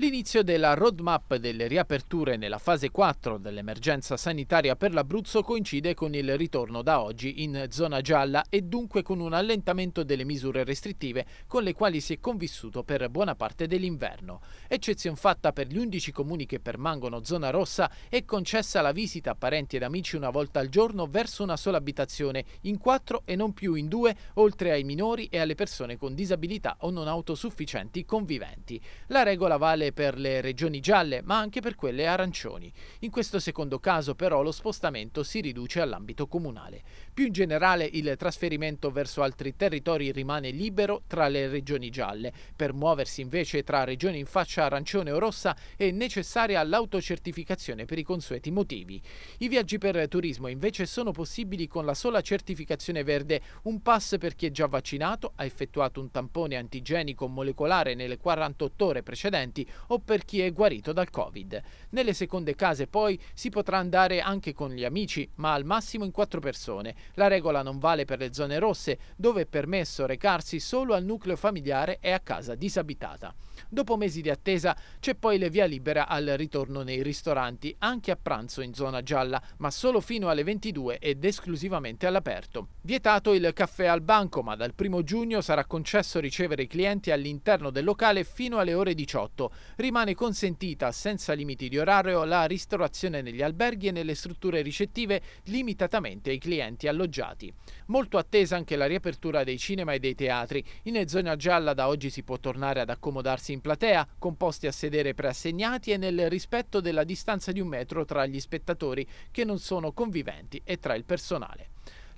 L'inizio della roadmap delle riaperture nella fase 4 dell'emergenza sanitaria per l'Abruzzo coincide con il ritorno da oggi in zona gialla e dunque con un allentamento delle misure restrittive con le quali si è convissuto per buona parte dell'inverno. Eccezione fatta per gli 11 comuni che permangono zona rossa è concessa la visita a parenti ed amici una volta al giorno verso una sola abitazione, in quattro e non più in due, oltre ai minori e alle persone con disabilità o non autosufficienti conviventi. La regola vale per le regioni gialle ma anche per quelle arancioni. In questo secondo caso però lo spostamento si riduce all'ambito comunale. Più in generale il trasferimento verso altri territori rimane libero tra le regioni gialle. Per muoversi invece tra regioni in faccia arancione o rossa è necessaria l'autocertificazione per i consueti motivi. I viaggi per turismo invece sono possibili con la sola certificazione verde, un pass per chi è già vaccinato, ha effettuato un tampone antigenico molecolare nelle 48 ore precedenti o per chi è guarito dal Covid. Nelle seconde case poi si potrà andare anche con gli amici, ma al massimo in quattro persone. La regola non vale per le zone rosse, dove è permesso recarsi solo al nucleo familiare e a casa disabitata. Dopo mesi di attesa c'è poi le via libera al ritorno nei ristoranti, anche a pranzo in zona gialla, ma solo fino alle 22 ed esclusivamente all'aperto. Vietato il caffè al banco, ma dal 1 giugno sarà concesso ricevere i clienti all'interno del locale fino alle ore 18, rimane consentita senza limiti di orario la ristorazione negli alberghi e nelle strutture ricettive limitatamente ai clienti alloggiati. Molto attesa anche la riapertura dei cinema e dei teatri. In zona gialla da oggi si può tornare ad accomodarsi in platea, con posti a sedere preassegnati e nel rispetto della distanza di un metro tra gli spettatori che non sono conviventi e tra il personale.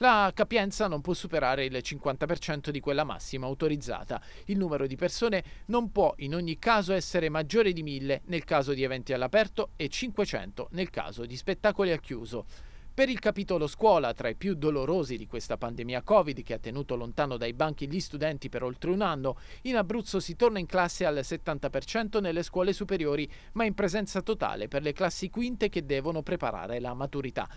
La capienza non può superare il 50% di quella massima autorizzata. Il numero di persone non può in ogni caso essere maggiore di 1000 nel caso di eventi all'aperto e 500 nel caso di spettacoli al chiuso. Per il capitolo scuola, tra i più dolorosi di questa pandemia Covid che ha tenuto lontano dai banchi gli studenti per oltre un anno, in Abruzzo si torna in classe al 70% nelle scuole superiori, ma in presenza totale per le classi quinte che devono preparare la maturità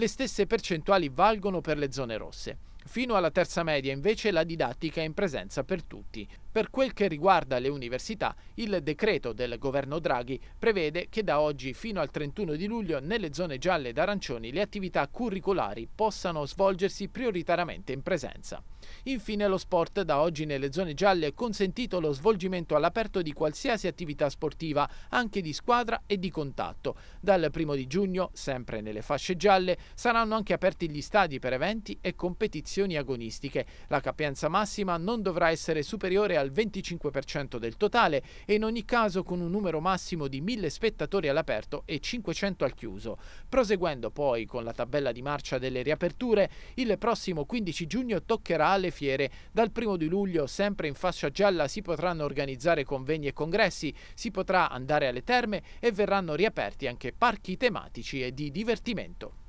le stesse percentuali valgono per le zone rosse. Fino alla terza media invece la didattica è in presenza per tutti. Per quel che riguarda le università, il decreto del governo Draghi prevede che da oggi fino al 31 di luglio nelle zone gialle ed arancioni le attività curricolari possano svolgersi prioritariamente in presenza. Infine lo sport da oggi nelle zone gialle è consentito lo svolgimento all'aperto di qualsiasi attività sportiva, anche di squadra e di contatto. Dal 1 di giugno, sempre nelle fasce gialle, saranno anche aperti gli stadi per eventi e competizioni competizioni agonistiche. La capienza massima non dovrà essere superiore al 25% del totale e in ogni caso con un numero massimo di 1000 spettatori all'aperto e 500 al chiuso. Proseguendo poi con la tabella di marcia delle riaperture, il prossimo 15 giugno toccherà alle fiere. Dal 1 di luglio, sempre in fascia gialla, si potranno organizzare convegni e congressi, si potrà andare alle terme e verranno riaperti anche parchi tematici e di divertimento.